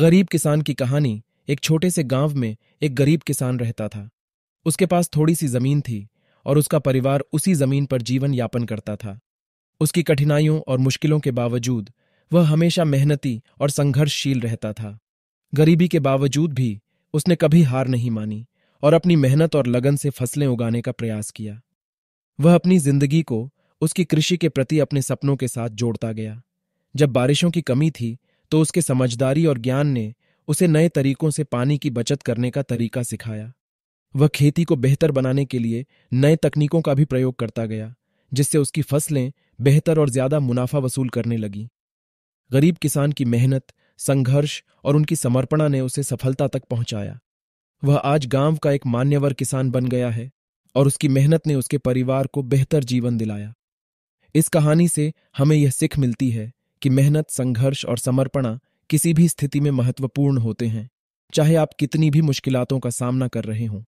गरीब किसान की कहानी एक छोटे से गांव में एक गरीब किसान रहता था उसके पास थोड़ी सी जमीन थी और उसका परिवार उसी जमीन पर जीवन यापन करता था उसकी कठिनाइयों और मुश्किलों के बावजूद वह हमेशा मेहनती और संघर्षशील रहता था गरीबी के बावजूद भी उसने कभी हार नहीं मानी और अपनी मेहनत और लगन से फसलें उगाने का प्रयास किया वह अपनी जिंदगी को उसकी कृषि के प्रति अपने सपनों के साथ जोड़ता गया जब बारिशों की कमी थी तो उसके समझदारी और ज्ञान ने उसे नए तरीकों से पानी की बचत करने का तरीका सिखाया वह खेती को बेहतर बनाने के लिए नए तकनीकों का भी प्रयोग करता गया जिससे उसकी फसलें बेहतर और ज्यादा मुनाफा वसूल करने लगी गरीब किसान की मेहनत संघर्ष और उनकी समर्पणा ने उसे सफलता तक पहुंचाया वह आज गांव का एक मान्यवर किसान बन गया है और उसकी मेहनत ने उसके परिवार को बेहतर जीवन दिलाया इस कहानी से हमें यह सीख मिलती है कि मेहनत संघर्ष और समर्पणा किसी भी स्थिति में महत्वपूर्ण होते हैं चाहे आप कितनी भी मुश्किलों का सामना कर रहे हों